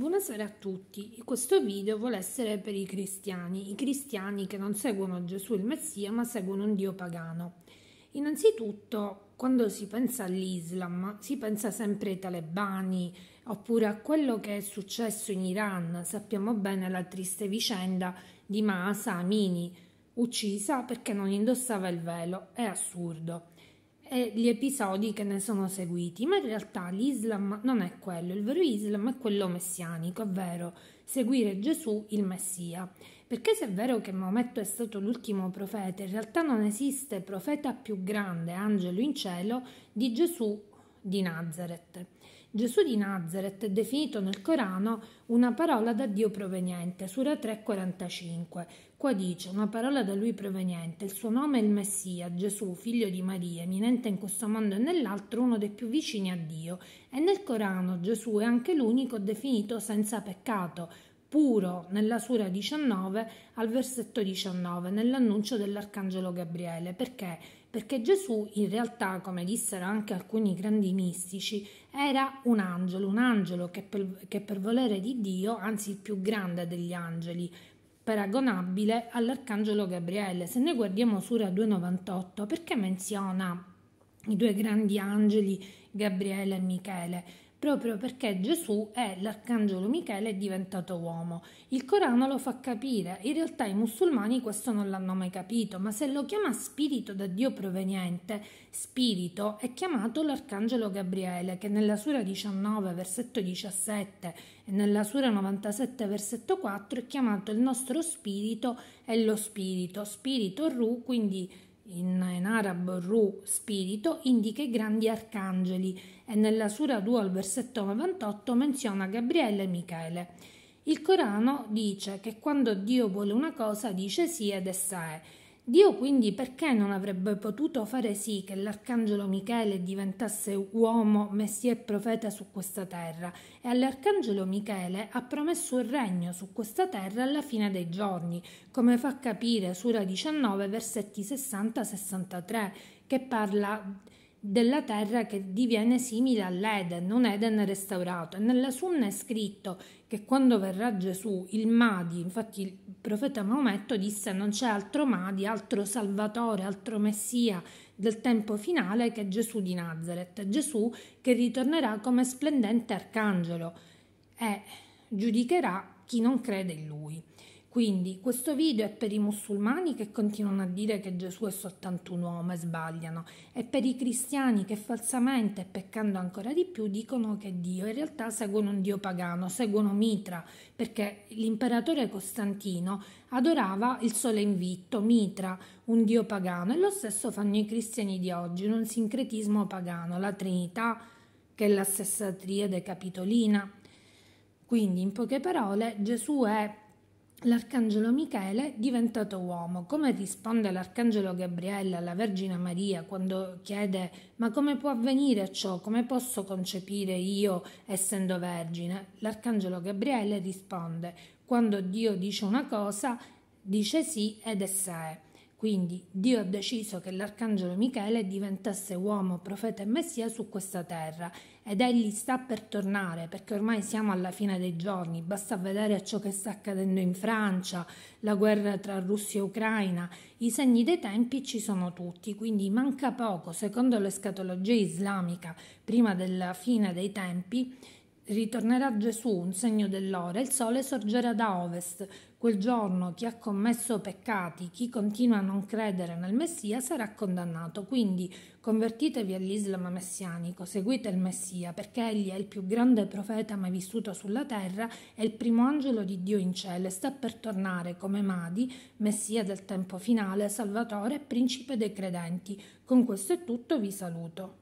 Buonasera a tutti, questo video vuole essere per i cristiani, i cristiani che non seguono Gesù il Messia ma seguono un Dio pagano. Innanzitutto, quando si pensa all'Islam, si pensa sempre ai talebani oppure a quello che è successo in Iran, sappiamo bene la triste vicenda di Maasa Amini, uccisa perché non indossava il velo, è assurdo e gli episodi che ne sono seguiti, ma in realtà l'Islam non è quello, il vero Islam è quello messianico, ovvero seguire Gesù il Messia. Perché se è vero che Maometto è stato l'ultimo profeta, in realtà non esiste profeta più grande, angelo in cielo, di Gesù di Nazareth. Gesù di Nazareth è definito nel Corano una parola da Dio proveniente, Sura 3,45. Qua dice una parola da lui proveniente, il suo nome è il Messia, Gesù, figlio di Maria, eminente in questo mondo e nell'altro, uno dei più vicini a Dio. E nel Corano Gesù è anche l'unico definito senza peccato, puro nella Sura 19 al versetto 19, nell'annuncio dell'Arcangelo Gabriele. Perché? Perché Gesù in realtà, come dissero anche alcuni grandi mistici, era un angelo, un angelo che per, che per volere di Dio, anzi il più grande degli angeli, paragonabile all'Arcangelo Gabriele. Se noi guardiamo Sura 298, perché menziona i due grandi angeli Gabriele e Michele? proprio perché Gesù è l'arcangelo Michele diventato uomo. Il Corano lo fa capire, in realtà i musulmani questo non l'hanno mai capito, ma se lo chiama spirito da Dio proveniente, spirito è chiamato l'arcangelo Gabriele, che nella sura 19, versetto 17 e nella sura 97, versetto 4 è chiamato il nostro spirito e lo spirito, spirito Ru, quindi in, in arabo Ru, spirito, indica i grandi arcangeli e nella Sura 2 al versetto 98 menziona Gabriele e Michele. Il Corano dice che quando Dio vuole una cosa dice sì ed essa è Dio quindi perché non avrebbe potuto fare sì che l'arcangelo Michele diventasse uomo, messia e profeta su questa terra e all'arcangelo Michele ha promesso il regno su questa terra alla fine dei giorni, come fa capire Sura 19 versetti 60-63 che parla della terra che diviene simile all'Eden, un Eden restaurato. E nella Sunna è scritto che quando verrà Gesù, il Mahdi, infatti profeta Maometto disse non c'è altro Madi, altro Salvatore, altro Messia del tempo finale che Gesù di Nazareth, Gesù che ritornerà come splendente arcangelo e giudicherà chi non crede in lui. Quindi questo video è per i musulmani che continuano a dire che Gesù è soltanto un uomo e sbagliano, è per i cristiani che falsamente, peccando ancora di più, dicono che Dio in realtà seguono un Dio pagano, seguono Mitra, perché l'imperatore Costantino adorava il sole invitto, Mitra, un Dio pagano, e lo stesso fanno i cristiani di oggi, in un sincretismo pagano, la Trinità, che è la stessa triade capitolina. Quindi, in poche parole, Gesù è L'arcangelo Michele diventato uomo. Come risponde l'arcangelo Gabriele alla Vergine Maria quando chiede ma come può avvenire ciò? Come posso concepire io essendo vergine? L'arcangelo Gabriele risponde quando Dio dice una cosa, dice sì ed essa è. Quindi Dio ha deciso che l'arcangelo Michele diventasse uomo, profeta e messia su questa terra ed egli sta per tornare perché ormai siamo alla fine dei giorni, basta vedere ciò che sta accadendo in Francia, la guerra tra Russia e Ucraina, i segni dei tempi ci sono tutti, quindi manca poco, secondo l'escatologia islamica, prima della fine dei tempi Ritornerà Gesù, un segno dell'ora, il sole sorgerà da ovest. Quel giorno chi ha commesso peccati, chi continua a non credere nel Messia, sarà condannato. Quindi convertitevi all'Islam messianico, seguite il Messia, perché egli è il più grande profeta mai vissuto sulla terra, è il primo angelo di Dio in cielo e sta per tornare come Madi, Messia del tempo finale, Salvatore e Principe dei credenti. Con questo è tutto, vi saluto.